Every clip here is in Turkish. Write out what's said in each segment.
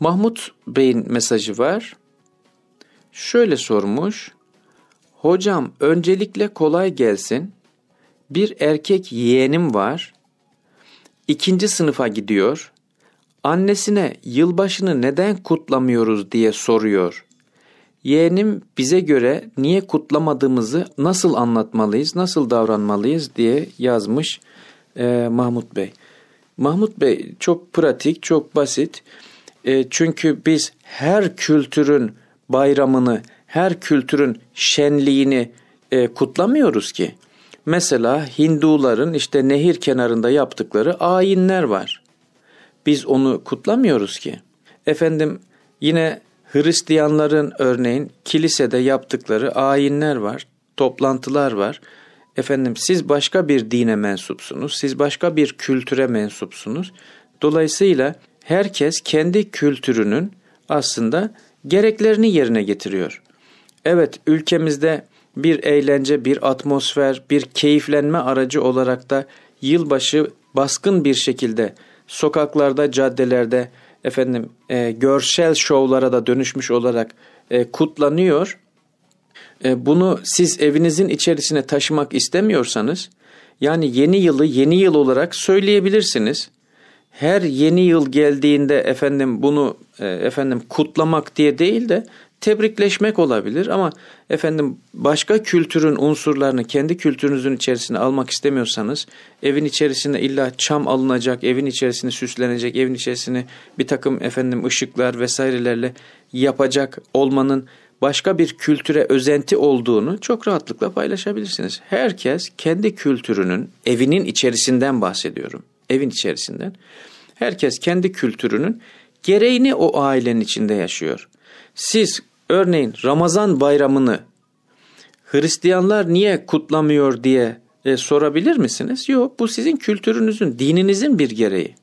Mahmut Bey'in mesajı var. Şöyle sormuş. Hocam öncelikle kolay gelsin. Bir erkek yeğenim var. İkinci sınıfa gidiyor. Annesine yılbaşını neden kutlamıyoruz diye soruyor. Yeğenim bize göre niye kutlamadığımızı nasıl anlatmalıyız, nasıl davranmalıyız diye yazmış e, Mahmut Bey. Mahmut Bey çok pratik, çok basit. E, çünkü biz her kültürün bayramını, her kültürün şenliğini e, kutlamıyoruz ki. Mesela Hinduların işte nehir kenarında yaptıkları ayinler var. Biz onu kutlamıyoruz ki. Efendim yine Hristiyanların örneğin kilisede yaptıkları ayinler var, toplantılar var. Efendim siz başka bir dine mensupsunuz, siz başka bir kültüre mensupsunuz. Dolayısıyla herkes kendi kültürünün aslında gereklerini yerine getiriyor. Evet ülkemizde bir eğlence, bir atmosfer, bir keyiflenme aracı olarak da yılbaşı baskın bir şekilde sokaklarda, caddelerde efendim e, görsel şovlara da dönüşmüş olarak e, kutlanıyor. E, bunu siz evinizin içerisine taşımak istemiyorsanız yani yeni yılı yeni yıl olarak söyleyebilirsiniz her yeni yıl geldiğinde efendim bunu e, efendim kutlamak diye değil de tebrikleşmek olabilir ama efendim başka kültürün unsurlarını kendi kültürünüzün içerisine almak istemiyorsanız evin içerisinde illa çam alınacak, evin içerisinde süslenecek, evin içerisine bir takım efendim ışıklar vesairelerle yapacak olmanın başka bir kültüre özenti olduğunu çok rahatlıkla paylaşabilirsiniz. Herkes kendi kültürünün evinin içerisinden bahsediyorum evin içerisinden. Herkes kendi kültürünün gereğini o ailenin içinde yaşıyor. Siz örneğin Ramazan bayramını Hristiyanlar niye kutlamıyor diye e, sorabilir misiniz? Yok bu sizin kültürünüzün, dininizin bir gereği.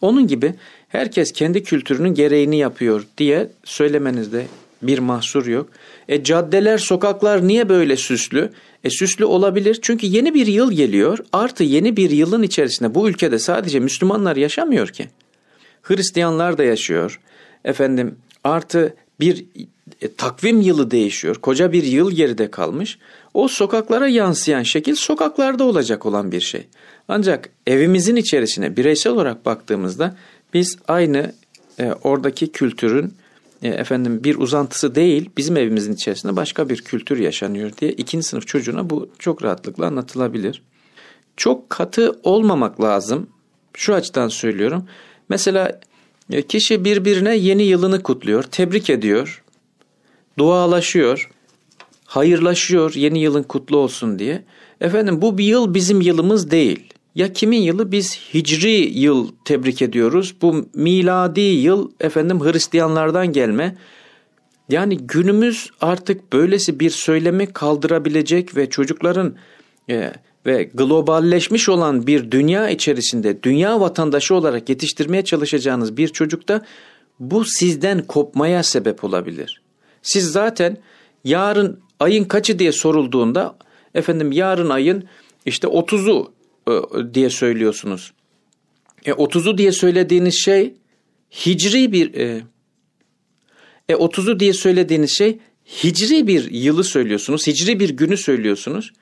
Onun gibi herkes kendi kültürünün gereğini yapıyor diye söylemenizde bir mahsur yok. E caddeler, sokaklar niye böyle süslü? E süslü olabilir çünkü yeni bir yıl geliyor. Artı yeni bir yılın içerisinde bu ülkede sadece Müslümanlar yaşamıyor ki. Hristiyanlar da yaşıyor. Efendim artı bir e, takvim yılı değişiyor. Koca bir yıl geride kalmış. O sokaklara yansıyan şekil sokaklarda olacak olan bir şey. Ancak evimizin içerisine bireysel olarak baktığımızda biz aynı e, oradaki kültürün e, efendim bir uzantısı değil bizim evimizin içerisinde başka bir kültür yaşanıyor diye ikinci sınıf çocuğuna bu çok rahatlıkla anlatılabilir. Çok katı olmamak lazım. Şu açıdan söylüyorum. Mesela e, kişi birbirine yeni yılını kutluyor, tebrik ediyor, dualaşıyor, hayırlaşıyor yeni yılın kutlu olsun diye. Efendim bu bir yıl bizim yılımız değil. Ya kimin yılı biz hicri yıl tebrik ediyoruz. Bu miladi yıl efendim Hristiyanlardan gelme. Yani günümüz artık böylesi bir söylemi kaldırabilecek ve çocukların e, ve globalleşmiş olan bir dünya içerisinde dünya vatandaşı olarak yetiştirmeye çalışacağınız bir çocukta bu sizden kopmaya sebep olabilir. Siz zaten yarın ayın kaçı diye sorulduğunda efendim yarın ayın işte 30'u e, diye söylüyorsunuz. E 30'u diye söylediğiniz şey hicri bir e, 30'u e, diye söylediğiniz şey hicri bir yılı söylüyorsunuz. Hicri bir günü söylüyorsunuz.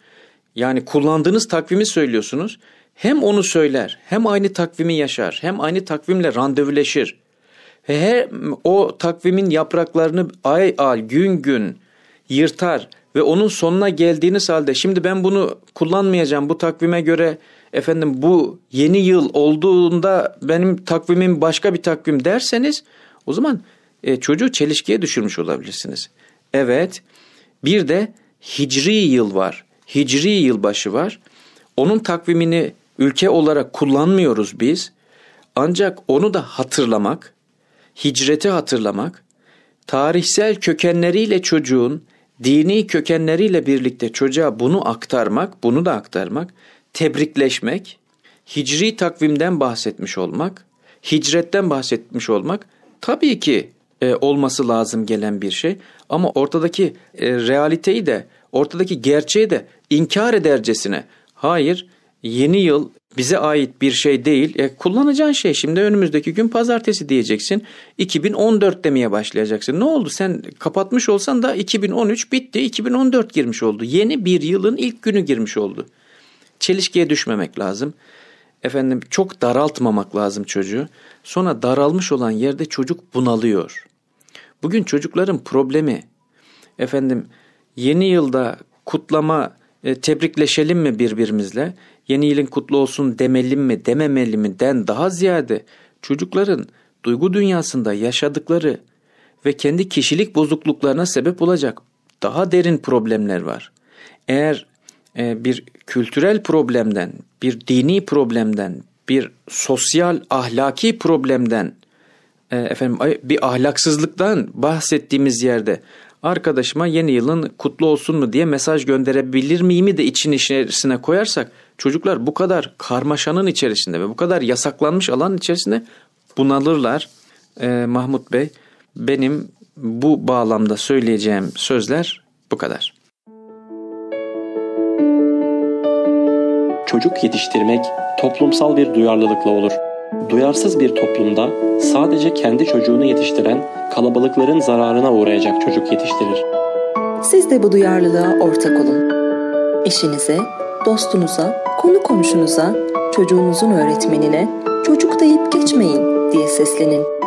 Yani kullandığınız takvimi söylüyorsunuz. Hem onu söyler, hem aynı takvimi yaşar, hem aynı takvimle randevuleşir. Hem o takvimin yapraklarını ay ay, gün gün yırtar ve onun sonuna geldiğiniz halde şimdi ben bunu kullanmayacağım bu takvime göre efendim bu yeni yıl olduğunda benim takvimim başka bir takvim derseniz o zaman e, çocuğu çelişkiye düşürmüş olabilirsiniz. Evet bir de hicri yıl var hicri yılbaşı var onun takvimini ülke olarak kullanmıyoruz biz ancak onu da hatırlamak hicreti hatırlamak tarihsel kökenleriyle çocuğun dini kökenleriyle birlikte çocuğa bunu aktarmak, bunu da aktarmak, tebrikleşmek, hicri takvimden bahsetmiş olmak, hicretten bahsetmiş olmak tabii ki e, olması lazım gelen bir şey. Ama ortadaki e, realiteyi de, ortadaki gerçeği de inkar edercesine hayır yeni yıl bize ait bir şey değil. E, kullanacağın şey şimdi önümüzdeki gün pazartesi diyeceksin. 2014 demeye başlayacaksın. Ne oldu sen kapatmış olsan da 2013 bitti 2014 girmiş oldu. Yeni bir yılın ilk günü girmiş oldu. Çelişkiye düşmemek lazım. Efendim çok daraltmamak lazım çocuğu. Sonra daralmış olan yerde çocuk bunalıyor. Bugün çocukların problemi efendim yeni yılda kutlama e, tebrikleşelim mi birbirimizle, yeni yılın kutlu olsun demelim mi dememeli mi den daha ziyade çocukların duygu dünyasında yaşadıkları ve kendi kişilik bozukluklarına sebep olacak daha derin problemler var. Eğer e, bir kültürel problemden, bir dini problemden, bir sosyal ahlaki problemden, e, efendim bir ahlaksızlıktan bahsettiğimiz yerde arkadaşıma yeni yılın kutlu olsun mu diye mesaj gönderebilir miyimi de için içerisine koyarsak çocuklar bu kadar karmaşanın içerisinde ve bu kadar yasaklanmış alan içerisinde bunalırlar. Ee, Mahmut Bey benim bu bağlamda söyleyeceğim sözler bu kadar. Çocuk yetiştirmek toplumsal bir duyarlılıkla olur. Duyarsız bir toplumda sadece kendi çocuğunu yetiştiren kalabalıkların zararına uğrayacak çocuk yetiştirir. Siz de bu duyarlılığa ortak olun. Eşinize, dostunuza, konu komşunuza, çocuğunuzun öğretmenine çocuk deyip geçmeyin diye seslenin.